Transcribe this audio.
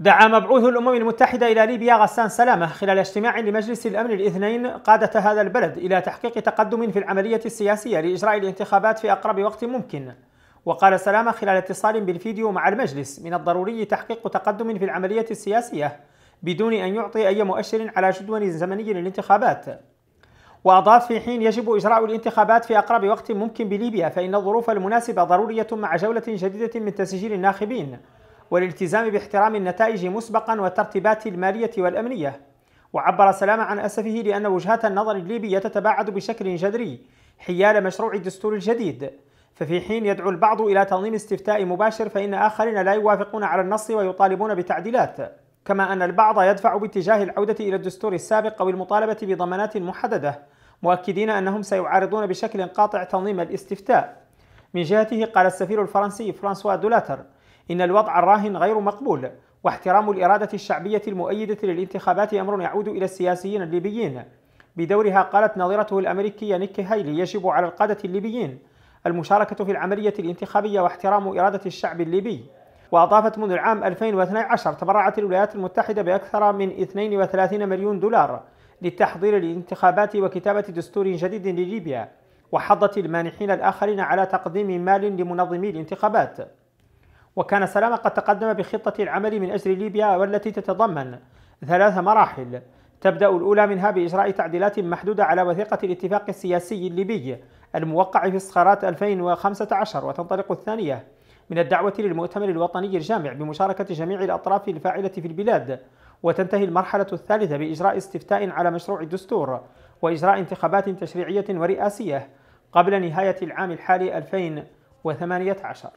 دعا مبعوث الأمم المتحدة إلى ليبيا غسان سلامة خلال اجتماع لمجلس الأمن الاثنين قادة هذا البلد إلى تحقيق تقدم في العملية السياسية لإجراء الانتخابات في أقرب وقت ممكن وقال سلامة خلال اتصال بالفيديو مع المجلس من الضروري تحقيق تقدم في العملية السياسية بدون أن يعطي أي مؤشر على جدول زمني للانتخابات وأضاف في حين يجب إجراء الانتخابات في أقرب وقت ممكن بليبيا فإن الظروف المناسبة ضرورية مع جولة جديدة من تسجيل الناخبين والالتزام باحترام النتائج مسبقا والترتيبات المالية والأمنية وعبر سلام عن أسفه لأن وجهات النظر الليبية تتباعد بشكل جذري حيال مشروع الدستور الجديد ففي حين يدعو البعض إلى تنظيم استفتاء مباشر فإن آخرين لا يوافقون على النص ويطالبون بتعديلات كما أن البعض يدفع باتجاه العودة إلى الدستور السابق أو المطالبة بضمانات محددة مؤكدين أنهم سيعارضون بشكل قاطع تنظيم الاستفتاء من جهته قال السفير الفرنسي فرانسوا دولاتر إن الوضع الراهن غير مقبول واحترام الإرادة الشعبية المؤيدة للانتخابات أمر يعود إلى السياسيين الليبيين بدورها قالت ناظرته الأمريكية نيكي هايلي يجب على القادة الليبيين المشاركة في العملية الانتخابية واحترام إرادة الشعب الليبي وأضافت منذ العام 2012 تبرعت الولايات المتحدة بأكثر من 32 مليون دولار للتحضير للانتخابات وكتابة دستور جديد لليبيا وحضت المانحين الآخرين على تقديم مال لمنظمي الانتخابات وكان سلامة قد تقدم بخطة العمل من أجل ليبيا والتي تتضمن ثلاث مراحل تبدأ الأولى منها بإجراء تعديلات محدودة على وثيقة الاتفاق السياسي الليبي الموقع في صخرات 2015 وتنطلق الثانية من الدعوة للمؤتمر الوطني الجامع بمشاركة جميع الأطراف الفاعلة في البلاد وتنتهي المرحلة الثالثة بإجراء استفتاء على مشروع الدستور وإجراء انتخابات تشريعية ورئاسية قبل نهاية العام الحالي 2018